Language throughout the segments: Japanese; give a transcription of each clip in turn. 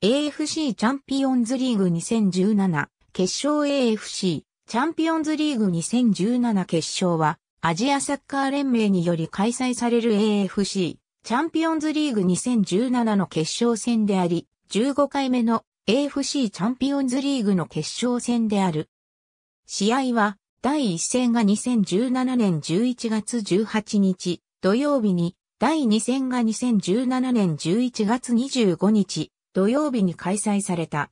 AFC チャンピオンズリーグ2017決勝 AFC チャンピオンズリーグ2017決勝はアジアサッカー連盟により開催される AFC チャンピオンズリーグ2017の決勝戦であり15回目の AFC チャンピオンズリーグの決勝戦である。試合は第1戦が2017年11月18日土曜日に第2戦が2017年11月25日土曜日に開催された。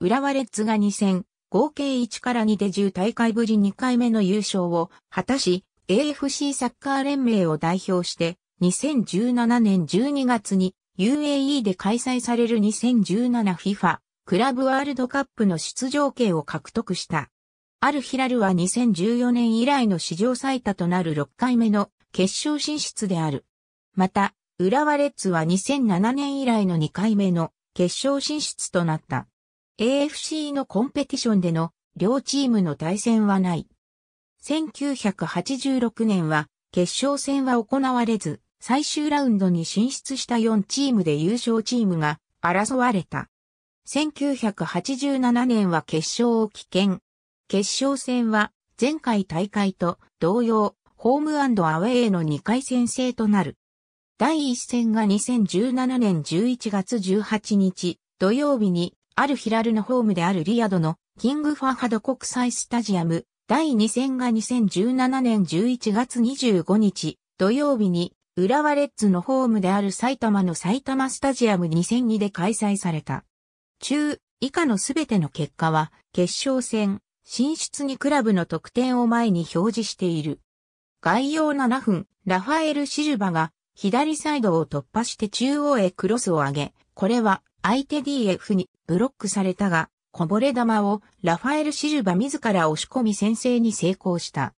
浦和レッズが2戦、合計1から2で10大会ぶり2回目の優勝を果たし、AFC サッカー連盟を代表して、2017年12月に UAE で開催される 2017FIFA クラブワールドカップの出場権を獲得した。アルヒラルは2014年以来の史上最多となる6回目の決勝進出である。また、浦和レッズは2007年以来の2回目の決勝進出となった。AFC のコンペティションでの両チームの対戦はない。1986年は決勝戦は行われず、最終ラウンドに進出した4チームで優勝チームが争われた。1987年は決勝を棄権。決勝戦は前回大会と同様、ホームアウェイの2回戦制となる。第1戦が2017年11月18日土曜日にアルヒラルのホームであるリヤドのキングファハド国際スタジアム。第2戦が2017年11月25日土曜日に浦和レッズのホームである埼玉の埼玉スタジアム2002で開催された。中、以下のすべての結果は、決勝戦、進出にクラブの得点を前に表示している。概要7分、ラファエル・シルバが左サイドを突破して中央へクロスを上げ、これは相手 DF にブロックされたが、こぼれ球をラファエル・シルバ自ら押し込み先制に成功した。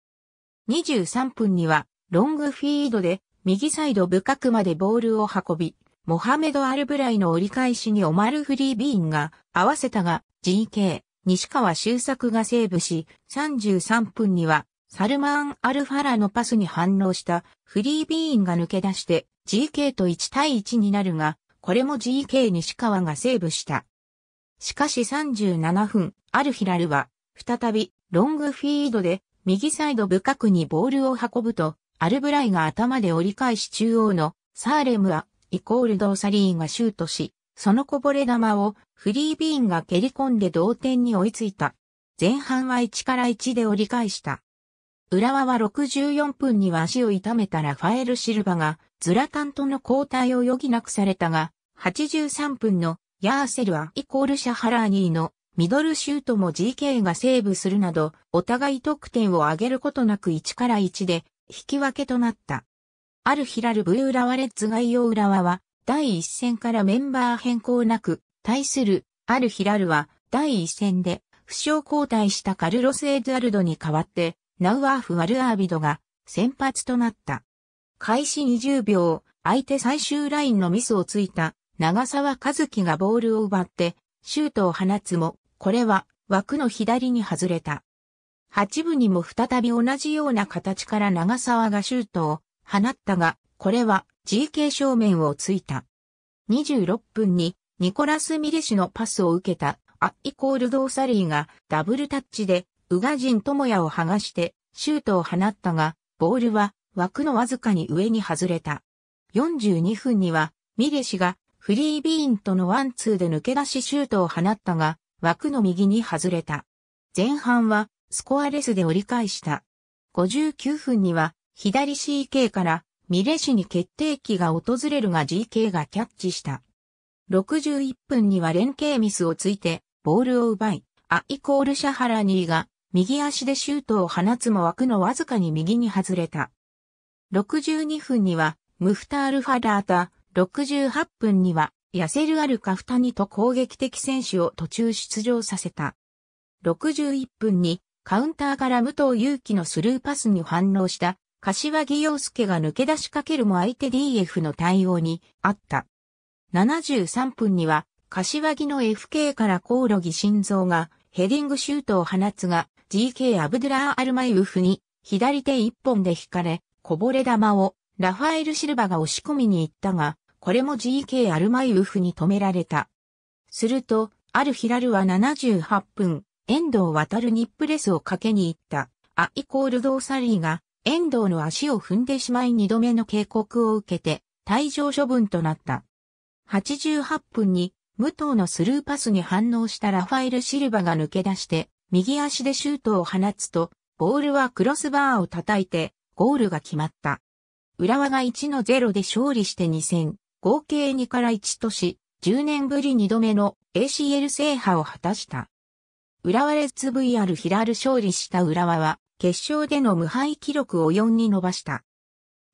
23分にはロングフィードで右サイド深くまでボールを運び、モハメド・アルブライの折り返しにオマル・フリービーンが合わせたが GK、西川修作がセーブし、33分にはサルマン・アルファラのパスに反応したフリービーンが抜け出して GK と1対1になるが、これも GK 西川がセーブした。しかし37分、アルヒラルは再びロングフィードで右サイド深くにボールを運ぶと、アルブライが頭で折り返し中央のサーレムはイコールドーサリーンがシュートし、そのこぼれ球をフリービーンが蹴り込んで同点に追いついた。前半は1から1で折り返した。浦和は64分には足を痛めたラファエル・シルバが、ズラタンとの交代を余儀なくされたが、83分のヤーセルアイコールシャハラーニーのミドルシュートも GK がセーブするなど、お互い得点を上げることなく1から1で引き分けとなった。あるヒラルブーラワレッズオウ浦和は、第1戦からメンバー変更なく、対する、あるヒラルは、第1戦で、負傷交代したカルロス・エドアルドに代わって、ナウアーフ・ワルアービドが先発となった。開始20秒、相手最終ラインのミスをついた長沢和樹がボールを奪ってシュートを放つも、これは枠の左に外れた。8部にも再び同じような形から長沢がシュートを放ったが、これは GK 正面をついた。26分にニコラス・ミレ氏のパスを受けたアイコール・ドーサリーがダブルタッチで宇賀神智也を剥がして、シュートを放ったが、ボールは枠のわずかに上に外れた。42分には、ミレシがフリービーンとのワンツーで抜け出しシュートを放ったが、枠の右に外れた。前半はスコアレスで折り返した。59分には左 CK からミレシに決定機が訪れるが GK がキャッチした。61分には連携ミスをついてボールを奪い、アイコールシャハラニーが右足でシュートを放つも枠のわずかに右に外れた。62分には、ムフタール・ファラータ、68分には、ヤセル・アル・カフタニと攻撃的選手を途中出場させた。61分に、カウンターから武藤祐樹のスルーパスに反応した、柏木陽介が抜け出しかけるも相手 DF の対応にあった。73分には、柏木の FK からコオロギ心臓がヘディングシュートを放つが、g k アブドゥラー・アルマイウフに左手一本で引かれ、こぼれ球をラファエル・シルバが押し込みに行ったが、これも GK アルマイウフに止められた。すると、アルヒラルは78分、遠藤渡るにプレスをかけに行った、アイコールドーサリーが、遠藤の足を踏んでしまい二度目の警告を受けて、退場処分となった。88分に、武藤のスルーパスに反応したラファエル・シルバが抜け出して、右足でシュートを放つと、ボールはクロスバーを叩いて、ゴールが決まった。浦和が1の0で勝利して2戦、合計2から1とし、10年ぶり2度目の ACL 制覇を果たした。浦和レッズ VR ヒラル勝利した浦和は、決勝での無敗記録を4に伸ばした。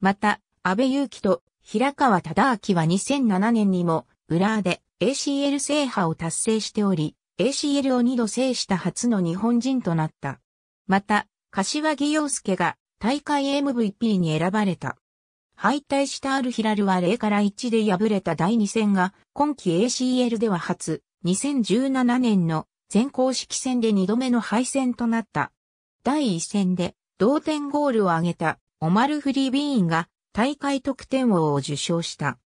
また、安倍祐希と平川忠明は2007年にも、浦和で ACL 制覇を達成しており、ACL を2度制した初の日本人となった。また、柏木陽介が大会 MVP に選ばれた。敗退したアルヒラルは0から1で敗れた第2戦が、今季 ACL では初、2017年の全公式戦で2度目の敗戦となった。第1戦で同点ゴールを挙げたオマル・フリービーンが大会得点王を受賞した。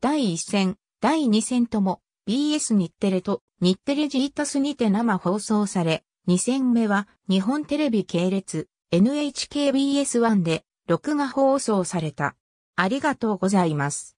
第1戦、第2戦とも BS 日テレと日テレジータスにて生放送され、2戦目は日本テレビ系列 NHKBS1 で録画放送された。ありがとうございます。